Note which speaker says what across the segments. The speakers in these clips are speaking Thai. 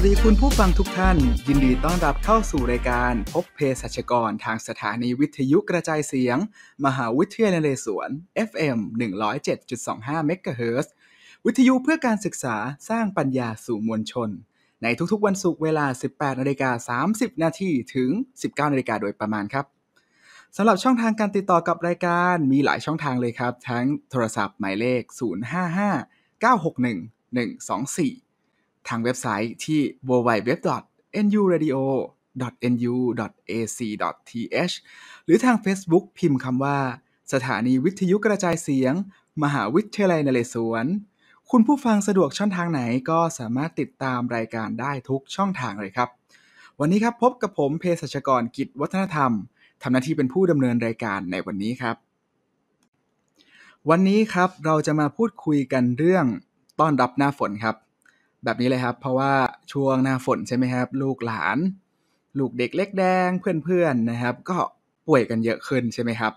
Speaker 1: วัสดีคุณผู้ฟังทุกท่าน ยินดีต้อนรับเข้าสู่รายการพบเพศสัชกร ทางสถานีวิทยุกระจายเสียง มหาวิทยาลัยนเรศวร FM 107.25เมกะเฮิร์วิทยุเพื่อการศึกษาสร้างปัญญาสู่มวลชน ในทุกๆ วันศุกร์เวลา 18นาฬิกา30นาทีถึง 19นาฬิกาโดยประมาณครับ สำหรับช่องทางการติดต่อกับรายการมีหลายช่องทางเลยครับ ทั้งโทรศัพท์หมายเลข055 961 124ทางเว็บไซต์ที่ www.nuradio.nu.ac.th หรือทาง Facebook พิมพ์คำว่า สถานีวิทยุกระจายเสียง มหาวิทยาลัยนเรศวร คุณผู้ฟังสะดวกช่องทางไหน ก็สามารถติดตามรายการได้ทุกช่องทางเลยครับ วันนี้ครับพบกับผมเพศัชกรกิจวัฒนธรรมทำหน้าที่เป็นผู้ดำเนินรายการในวันนี้ครับ วันนี้ครับเราจะมาพูดคุยกันเรื่องต้อนรับหน้าฝนครับแบบนี้เลยครับเพราะว่าช่วงหน้าฝนใช่ไหมครับ ลูกหลาน ลูกเด็กเล็กแดงเพื่อนๆ นะครับ ก็ป่วยกันเยอะขึ้นใช่ไหมครับ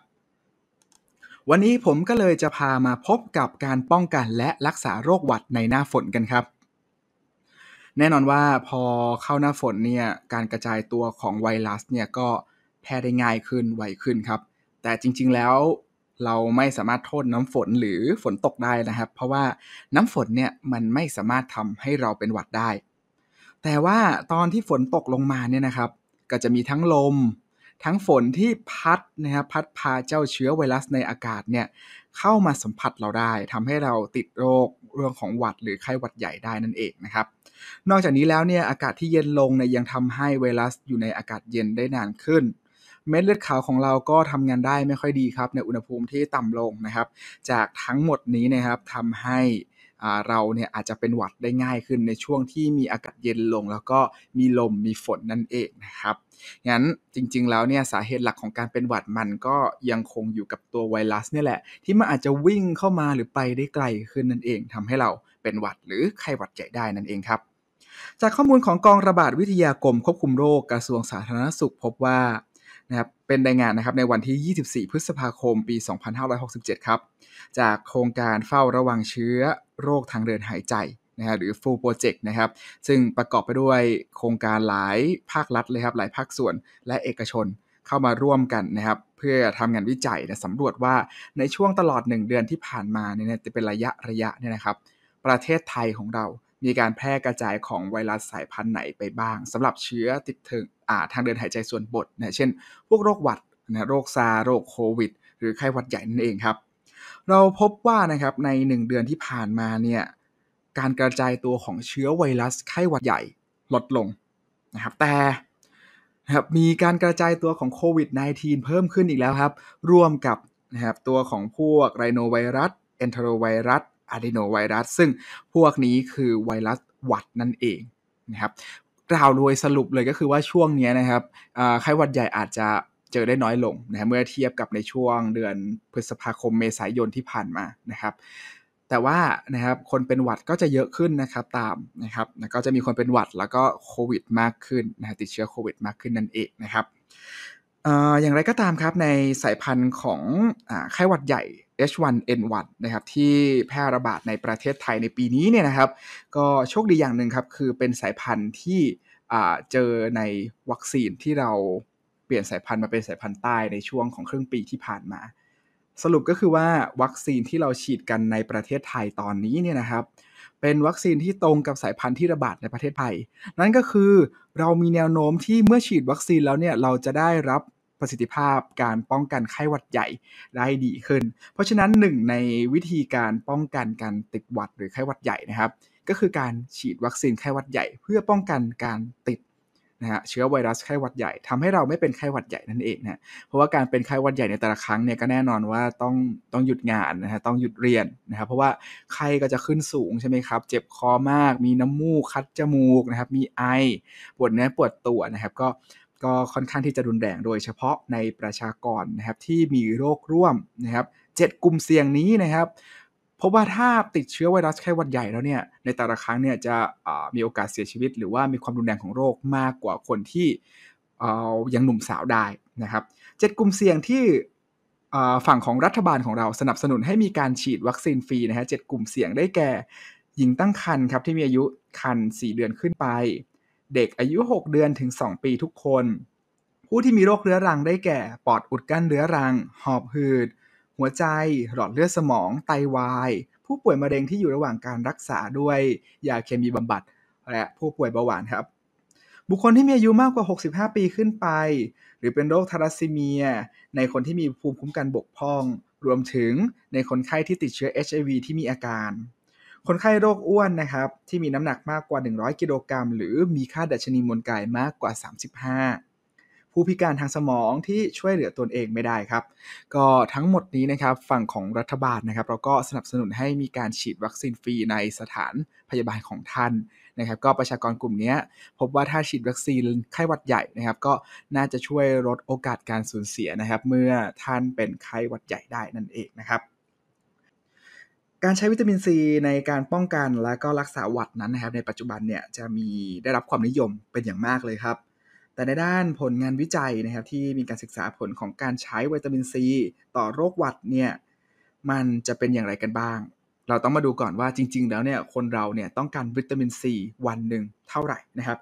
Speaker 1: วันนี้ผมก็เลยจะพามาพบกับการป้องกันและรักษาโรคหวัดในหน้าฝนกันครับ แน่นอนว่าพอเข้าหน้าฝนเนี่ยการกระจายตัวของไวรัสเนี่ยก็แพร่ได้ง่ายขึ้นไวขึ้นครับ แต่จริง ๆแล้วเราไม่สามารถโทษน้ำฝนหรือฝนตกได้นะครับ เพราะว่าน้ำฝนเนี่ยมันไม่สามารถทำให้เราเป็นหวัดได้ แต่ว่าตอนที่ฝนตกลงมาเนี่ยนะครับ ก็จะมีทั้งลมทั้งฝนที่พัดนะครับพัดพาเจ้าเชื้อไวรัสในอากาศเนี่ยเข้ามาสัมผัสเราได้ ทำให้เราติดโรคเรื่องของหวัดหรือไข้หวัดใหญ่ได้นั่นเองนะครับ นอกจากนี้แล้วเนี่ย อากาศที่เย็นลงเนี่ยยังทำให้ไวรัสอยู่ในอากาศเย็นได้นานขึ้นเม็ดเลือดขาวของเราก็ทำงานได้ไม่ค่อยดีครับ ในอุณหภูมิที่ต่ำลงนะครับ จากทั้งหมดนี้นะครับทำให้เราเนี่ยอาจจะเป็นหวัดได้ง่ายขึ้นในช่วงที่มีอากาศเย็นลงแล้วก็มีลมมีฝนนั่นเองนะครับ งั้นจริงๆ แล้วเนี่ยสาเหตุหลักของการเป็นหวัดมันก็ยังคงอยู่กับตัวไวรัส เนี่ยแหละ ที่มันอาจจะวิ่งเข้ามาหรือไปได้ไกลขึ้นนั่นเอง ทำให้เราเป็นหวัดหรือไข้หวัดใหญ่ได้นั่นเองครับ จากข้อมูลของกองระบาดวิทยากรมควบคุมโรคกระทรวงสาธารณสุขพบว่านะครับเป็นรายงานนะครับในวันที่ 24 พฤษภาคม ปี 2567 ครับ จากโครงการเฝ้าระวังเชื้อโรคทางเดินหายใจนะฮะหรือ full project นะครับ ซึ่งประกอบไปด้วยโครงการหลายภาครัฐเลยครับ หลายภาคส่วนและเอกชนเข้ามาร่วมกันนะครับ เพื่อทำงานวิจัยและสำรวจว่าในช่วงตลอด 1 เดือนที่ผ่านมาเนี่ยจะเป็นระยะระยะเนี่ยนะครับ ประเทศไทยของเรามีการแพร่กระจายของไวรัสสายพันธุ์ไหนไปบ้าง สำหรับเชื้อติดถึงทางเดินหายใจส่วนบดนะเช่นพวกโรคหวัดนะโรคซาโรคโควิดหรือไข้หวัดใหญ่นั่นเองครับเราพบว่านะครับใน 1 เดือนที่ผ่านมาเนี่ยการกระจายตัวของเชื้อไวรัสไข้หวัดใหญ่ลดลงนะครับแต่นะครับมีการกระจายตัวของโควิด -19 เพิ่มขึ้นอีกแล้วครับร่วมกับนะครับตัวของพวกไรโนไวรัสเอนโทรไวรัสอะเดโนไวรัสซึ่งพวกนี้คือไวรัสหวัดนั่นเองนะครับกล่าวโดยสรุปเลยก็คือว่าช่วงนี้นะครับไข้หวัดใหญ่อาจจะเจอได้น้อยลงนะเมื่อเทียบกับในช่วงเดือนพฤษภาคมเมษายนที่ผ่านมานะครับ แต่ว่านะครับคนเป็นหวัดก็จะเยอะขึ้นนะครับตามนะครับแล้วก็จะมีคนเป็นหวัดแล้วก็โควิด มากขึ้นนะติดเชื้อโควิดมากขึ้นนั่นเองนะครับอย่างไรก็ตามครับในสายพันธุ์ของไข้หวัดใหญ่ H1N1 นะครับที่แพร่ระบาดในประเทศไทยในปีนี้เนี่ยนะครับ ก็โชคดีอย่างหนึ่งครับคือเป็นสายพันธุ์ที่เจอในวัคซีนที่เราเปลี่ยนสายพันธุ์มาเป็นสายพันธุ์ใต้ในช่วงของครึ่งปีที่ผ่านมา สรุปก็คือว่าวัคซีนที่เราฉีดกันในประเทศไทยตอนนี้เนี่ยนะครับเป็นวัคซีนที่ตรงกับสายพันธุ์ที่ระบาดในประเทศไทย นั่นก็คือเรามีแนวโน้มที่เมื่อฉีดวัคซีนแล้วเนี่ยเราจะได้รับประสิทธิภาพการป้องกันไข้หวัดใหญ่ได้ดีขึ้น เพราะฉะนั้นหนึ่งในวิธีการป้องกันการติดหวัดหรือไข้หวัดใหญ่นะครับ ก็คือการฉีดวัคซีนไข้หวัดใหญ่เพื่อป้องกันการติดนะฮะเชื้อไวรัสไข้หวัดใหญ่ทำให้เราไม่เป็นไข้หวัดใหญ่นั่นเองนะ เพราะว่าการเป็นไข้หวัดใหญ่ในแต่ละครั้งเนี่ยก็แน่นอนว่าต้องต้องหยุดงานนะฮะต้องหยุดเรียนนะครับ เพราะว่าไข้ก็จะขึ้นสูงใช่ไหมครับ เจ็บคอมาก มีน้ำมูกคัดจมูกนะครับ มีไอ ปวดเนื้อปวดตัวนะครับ ก็ก็ค่อนข้างที่จะรุนแรงโดยเฉพาะในประชากรนะครับที่มีโรคร่วมนะครับ7กลุ่มเสี่ยงนี้นะครับพราะว่าถ้าติดเชื้อไวรัสไข้หวัดใหญ่แล้วเนี่ยในแต่ละครั้งเนี่ยจะมีโอกาสเสียชีวิตหรือว่ามีความรุนแรงของโรคมากกว่าคนที่ยังหนุ่มสาวได้นะครับเจ็ดกลุ่มเสี่ยงที่ฝั่งของรัฐบาลของเราสนับสนุนให้มีการฉีดวัคซีนฟรีนะฮะเจ็ดกลุ่มเสี่ยงได้แก่หญิงตั้งครรภ์ครับที่มีอายุครรภ์สี่เดือนขึ้นไป เด็กอายุ 6 เดือนถึง 2 ปีทุกคน ผู้ที่มีโรคเรื้อรังได้แก่ปอดอุดกั้นเรื้อรัง หอบหืดหัวใจ หลอดเลือดสมอง ไตาวาย ผู้ป่วยมะเร็งที่อยู่ระหว่างการรักษาด้วยยาเคมีบำบัด และผู้ป่วยเบาหวานครับ บุคคลที่มีอายุมากกว่า 65 ปีขึ้นไป หรือเป็นโรคทารัสซีเมีย ในคนที่มีภูมิคุ้มกันบกพร่อง รวมถึงในคนไข้ที่ติดเชื้อ HIV ที่มีอาการ คนไข้โรคอ้วนนะครับ ที่มีน้ำหนักมากกว่า 100 กิโลกรัมหรือมีค่าดัชนีมวลกายมากกว่า 35ผู้พิการทางสมองที่ช่วยเหลือตนเองไม่ได้ครับ ก็ทั้งหมดนี้นะครับฝั่งของรัฐบาลนะครับ เราก็สนับสนุนให้มีการฉีดวัคซีนฟรีในสถานพยาบาลของท่านนะครับ ก็ประชากรกลุ่มนี้พบว่าถ้าฉีดวัคซีนไข้หวัดใหญ่นะครับ ก็น่าจะช่วยลดโอกาสการสูญเสียนะครับ เมื่อท่านเป็นไข้หวัดใหญ่ได้นั่นเองนะครับ การใช้วิตามินซีในการป้องกันและก็รักษาหวัดนั้นนะครับ ในปัจจุบันเนี่ยจะมีได้รับความนิยมเป็นอย่างมากเลยครับแต่ในด้านผลงานวิจัยนะครับที่มีการศึกษาผลของการใช้วิตามินซีต่อโรคหวัด เนี่ย มันจะเป็นอย่างไรกันบ้าง เราต้องมาดูก่อนว่าจริง ๆ แล้วเนี่ยคนเราเนี่ยต้องการวิตามินซี วันหนึ่งเท่าไหร่นะครับ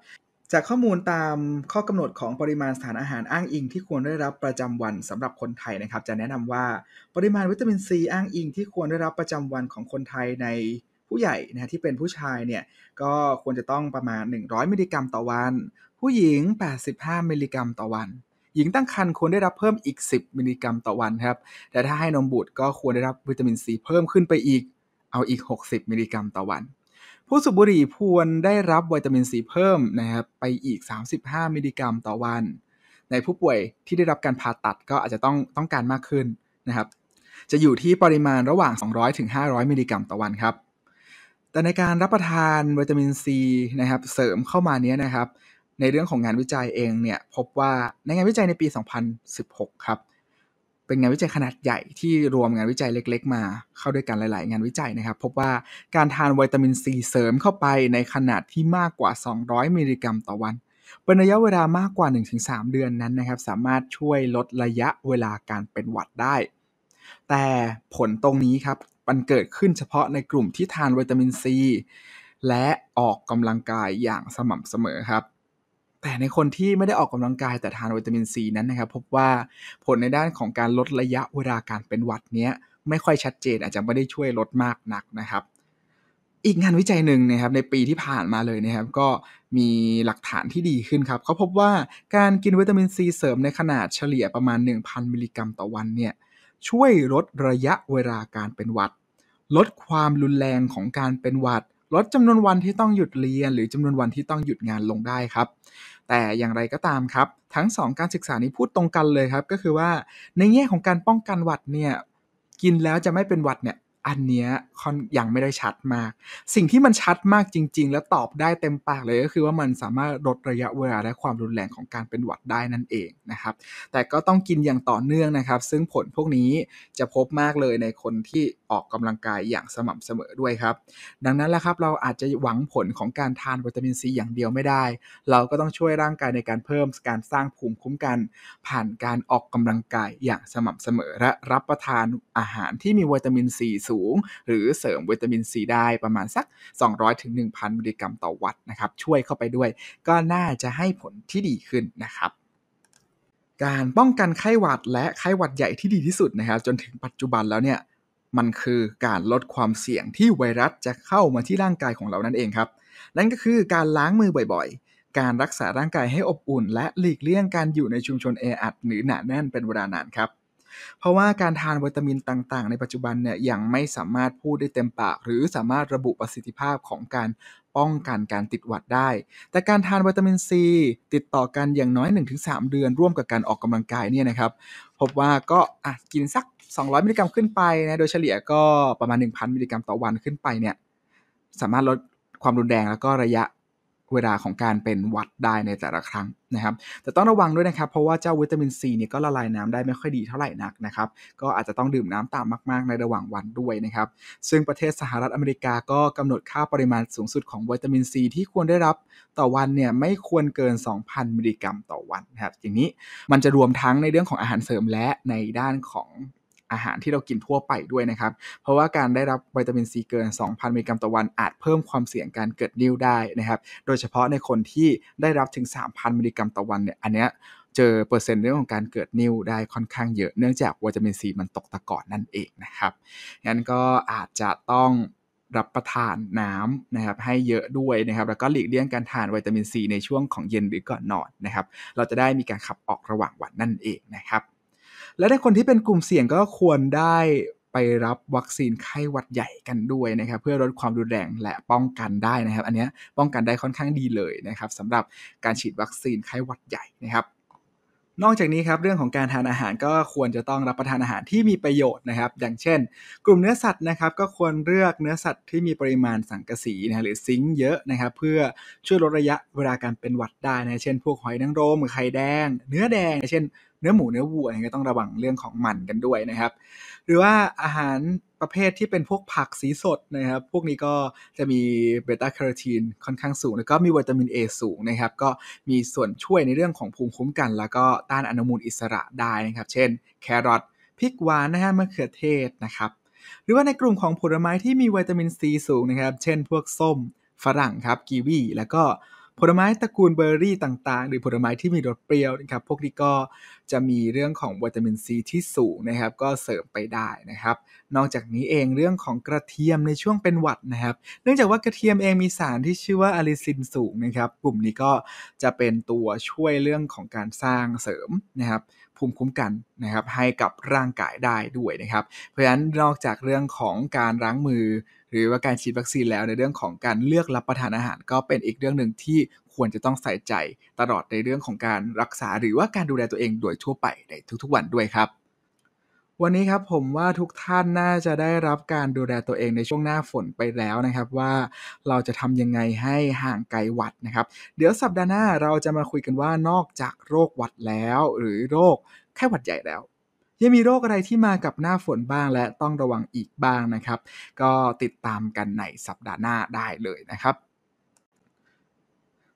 Speaker 1: จากข้อมูลตามข้อกำหนดของปริมาณสารอาหารอ้างอิง ที่ควรได้รับประจำวันสำหรับคนไทยนะครับ จะแนะนำว่าปริมาณวิตามินซีอ้างอิงที่ควรได้รับประจำวันของคนไทยในผู้ใหญ่ นะที่เป็นผู้ชายเนี่ย ก็ควรจะต้องประมาณ 100 มิลลิกรัมต่อวัน ผู้หญิง 85 มิลลิกรัมต่อวัน หญิงตั้งครรภ์ควรได้รับเพิ่มอีก 10 มิลลิกรัมต่อวันครับ แต่ถ้าให้นมบุตรก็ควรได้รับวิตามินซีเพิ่มขึ้นไปอีก เอาอีก 60 มิลลิกรัมต่อวัน ผู้สูบบุหรี่ควรได้รับวิตามินซีเพิ่มนะครับไปอีก 35มิลลิกรัมต่อวัน ในผู้ป่วยที่ได้รับการผ่าตัดก็อาจจะต้องต้องการมากขึ้นนะครับ จะอยู่ที่ปริมาณระหว่าง 200-500มิลลิกรัม ต่อวันครับแต่ในการรับประทานวิตามินซีนะครับ เสริมเข้ามาเนี้ยนะครับ ในเรื่องของงานวิจัยเองเนี่ยพบว่าในงานวิจัยในปี 2016 ครับ เป็นงานวิจัยขนาดใหญ่ที่รวมงานวิจัยเล็กๆมา เข้าด้วยกันหลายๆงานวิจัยนะครับ พบว่าการทานวิตามินซีเสริมเข้าไปในขนาดที่มากกว่า 200มิลลิกรัม ต่อวันเป็นระยะเวลามากกว่า 1-3 เดือนนั้นนะครับ สามารถช่วยลดระยะเวลาการเป็นหวัดได้ แต่ผลตรงนี้ครับมันเกิดขึ้นเฉพาะในกลุ่มที่ทานวิตามินซี และออกกำลังกายอย่างสม่ำเสมอครับ แต่ในคนที่ไม่ได้ออกกำลังกายแต่ทานวิตามินซีนั้นนะครับพบว่าผลในด้านของการลดระยะเวลาการเป็นหวัดเนี้ยไม่ค่อยชัดเจนอาจจะไม่ได้ช่วยลดมากนักนะครับ อีกงานวิจัยหนึ่งนะครับในปีที่ผ่านมาเลยนะครับก็มีหลักฐานที่ดีขึ้นครับเขาพบว่าการกินวิตามินซีเสริมในขนาดเฉลี่ยประมาณ 1,000 มิลลิกรัมต่อวันเนี่ยช่วยลดระยะเวลาการเป็นหวัดลดความรุนแรงของการเป็นหวัด ลดจำนวนวันที่ต้องหยุดเรียนหรือจำนวนวันที่ต้องหยุดงานลงได้ครับ แต่อย่างไรก็ตามครับ ทั้ง 2 การศึกษานี้พูดตรงกันเลยครับ ก็คือว่าในแง่ของการป้องกันหวัดเนี่ย กินแล้วจะไม่เป็นหวัดเนี่ยอันเนี้ยคอนยังไม่ได้ชัดมาก สิ่งที่มันชัดมากจริง ๆ และตอบได้เต็ม ปาก เลยก็คือว่ามันสามารถลดระยะเวลาและความรุนแรง ของการเป็นหวัดได้นั่นเอง นะ ครับ แต่ก็ต้องกินอย่างต่อเนื่องนะครับ ซึ่งผลพวกนี้จะพบมากเลยในคนที่ออกกำลังกายอย่างสม่ำเสมอด้วยครับ ดังนั้นแหละครับเราอาจจะหวังผลของการทานวิตามินซีอย่างเดียวไม่ได้ เราก็ต้องช่วยร่างกายในการเพิ่มการสร้างภูมิคุ้มกัน ผ่านการออกกำลังกายอย่างสม่ำเสมอและรับประทานอาหารที่มีวิตามินซีสูงูงหรือเสริมวิตามินซีได้ประมาณสัก 200-1,000 มิลลิกรัมต่อวัตต์นะครับ ช่วยเข้าไปด้วยก็น่าจะให้ผลที่ดีขึ้นนะครับ การป้องกันไข้หวัดและไข้หวัดใหญ่ที่ดีที่สุดนะครับจนถึงปัจจุบันแล้วเนี่ยมันคือการลดความเสี่ยงที่ไวรัสจะเข้ามาที่ร่างกายของเรานั่นเองครับนั่นก็คือการล้างมือบ่อยๆ การรักษาร่างกายให้อบอุ่น และหลีกเลี่ยงการอยู่ในชุมชนแออัดหรือหนาแน่นเป็นเวลานานครับเพราะว่าการทานวิตามินต่างๆ ในปัจจุบันเนี่ยยังไม่สามารถพูดได้เต็มปากหรือสามารถระบุประสิทธิภาพของการป้องกันการติดหวัดได้ แต่การทานวิตามินซีติดต่อกันอย่างน้อย 1-3 เดือนร่วมกับการออกกำลังกายเนี่ยนะครับพบว่าก็กินสัก 200 มิลลิกรัมขึ้นไปนะโดยเฉลี่ยก็ประมาณ 1,000 มิลลิกรัมต่อวันขึ้นไปเนี่ยสามารถลดความรุนแรงแล้วก็ระยะเวลาของการเป็นวัดได้ในแต่ละครั้งนะครับ แต่ต้องระวังด้วยนะครับ เพราะว่าเจ้าวิตามินซีนี่ก็ละลายน้ำได้ไม่ค่อยดีเท่าไหร่นักนะครับ ก็อาจจะต้องดื่มน้ำตามมากๆ ในระหว่างวันด้วยนะครับ ซึ่งประเทศสหรัฐอเมริกาก็กำหนดค่าปริมาณสูงสุดของวิตามินซีที่ควรได้รับต่อวันเนี่ยไม่ควรเกิน 2,000 มิลลิกรัม ต่อวันนะครับอย่างนี้มันจะรวมทั้งในเรื่องของอาหารเสริมและในด้านของอาหารที่เรากินทั่วไปด้วยนะครับ เพราะว่าการได้รับวิตามินซีเกิน 2,000 มิลลิกรัมต่อวัน อาจเพิ่มความเสี่ยงการเกิดนิ่วได้นะครับ โดยเฉพาะในคนที่ได้รับถึง 3,000 มิลลิกรัมต่อวันเนี่ย อันเนี้ยเจอเปอร์เซ็นต์เรื่องของการเกิดนิ่วได้ค่อนข้างเยอะ เนื่องจากวิตามินซีมันตกตะกอนนั่นเองนะครับ งั้นก็อาจจะต้องรับประทานน้ำนะครับ ให้เยอะด้วยนะครับ แล้วก็หลีกเลี่ยงการทานวิตามินซีในช่วงของเย็นหรือก่อนนอนนะครับ เราจะได้มีการขับออกระหว่างวันนั่นเองนะครับและในคนที่เป็นกลุ่มเสี่ยงก็ควรได้ไปรับวัคซีนไข้หวัดใหญ่กันด้วยนะครับ เพื่อลดความรุนแรงและป้องกันได้นะครับ อันนี้ป้องกันได้ค่อนข้างดีเลยนะครับสำหรับการฉีดวัคซีนไข้หวัดใหญ่นะครับนอกจากนี้ครับเรื่องของการทานอาหารก็ควรจะต้องรับประทานอาหารที่มีประโยชน์นะครับ อย่างเช่น กลุ่มเนื้อสัตว์นะครับ ก็ควรเลือกเนื้อสัตว์ที่มีปริมาณสังกะสีนะหรือซิงค์เยอะนะครับ เพื่อช่วยลดระยะเวลาการเป็นหวัดได้นะเช่นพวกหอยนางรมไข่แดง เนื้อแดงเช่น เนื้อหมูเนื้อวัวก็ต้องระวังเรื่องของมันกันด้วยนะครับ หรือว่าอาหารประเภทที่เป็นพวกผักสีสดนะครับ พวกนี้ก็จะมีเบต้าแคโรทีนค่อนข้างสูง แล้วก็มีวิตามิน A สูงนะครับ ก็มีส่วนช่วยในเรื่องของภูมิคุ้มกัน แล้วก็ต้านอนุมูลอิสระได้นะครับ เช่นแครอทพริกหวานนะฮะมะเขือเทศนะครับหรือว่าในกลุ่มของผลไม้ที่มีวิตามินซีสูงนะครับ เช่น พวกส้มฝรั่งครับกีวีแล้วก็ผลไม้ตระกูลเบอร์รี่ต่างๆ หรือผลไม้ที่มีรสเปรี้ยวนะครับ พวกนี้ก็จะมีเรื่องของวิตามินซีที่สูงนะครับก็เสริมไปได้นะครับ นอกจากนี้เองเรื่องของกระเทียมในช่วงเป็นหวัดนะครับ เนื่องจากว่ากระเทียมเองมีสารที่ชื่อว่าอะลิซินสูงนะครับกลุ่มนี้ก็จะเป็นตัวช่วยเรื่องของการสร้างเสริมนะครับภูมิคุ้มกันนะครับให้กับร่างกายได้ด้วยนะครับ เพราะฉะนั้นนอกจากเรื่องของการล้างมือหรือว่าการฉีดวัคซีนแล้วในเรื่องของการเลือกรับประทานอาหารก็เป็นอีกเรื่องหนึ่งที่ควรจะต้องใส่ใจตลอดในเรื่องของการรักษา หรือว่าการดูแลตัวเองโดยทั่วไปในทุกๆวันด้วยครับ วันนี้ครับผมว่าทุกท่านน่าจะได้รับการดูแลตัวเองในช่วงหน้าฝนไปแล้วนะครับว่าเราจะทำยังไงให้ห่างไกลหวัดนะครับ เดี๋ยวสัปดาห์หน้าเราจะมาคุยกันว่านอกจากโรคหวัดแล้ว หรือโรคไข้หวัดใหญ่แล้วยังมีโรคอะไรที่มากับหน้าฝนบ้างและต้องระวังอีกบ้างนะครับ ก็ติดตามกันในสัปดาห์หน้าได้เลยนะครับ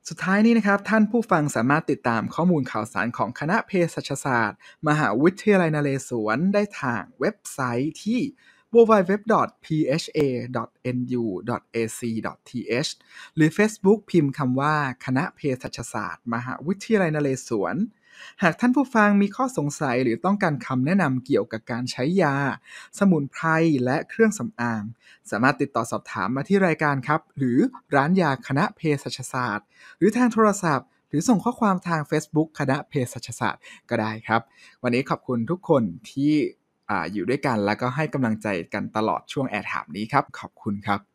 Speaker 1: สุดท้ายนี้นะครับ ท่านผู้ฟังสามารถติดตามข้อมูลข่าวสารของคณะเภสัชศาสตร์ มหาวิทยาลัยนเรศวร ได้ทางเว็บไซต์ที่ www.pha.nu.ac.th หรือ Facebook พิมพ์คำว่าคณะเภสัชศาสตร์มหาวิทยาลัยนเรศวรหากท่านผู้ฟังมีข้อสงสัยหรือต้องการคำแนะนำเกี่ยวกับการใช้ยา สมุนไพรและเครื่องสำอาง สามารถติดต่อสอบถามมาที่รายการครับ หรือร้านยาคณะเภสัชศาสตร์ หรือทางโทรศัพท์ หรือส่งข้อความทาง Facebook คณะเภสัชศาสตร์ก็ได้ครับ วันนี้ขอบคุณทุกคนที่อยู่ด้วยกันแล้วก็ให้กำลังใจกันตลอดช่วงแอร์ถามนี้ครับขอบคุณครับ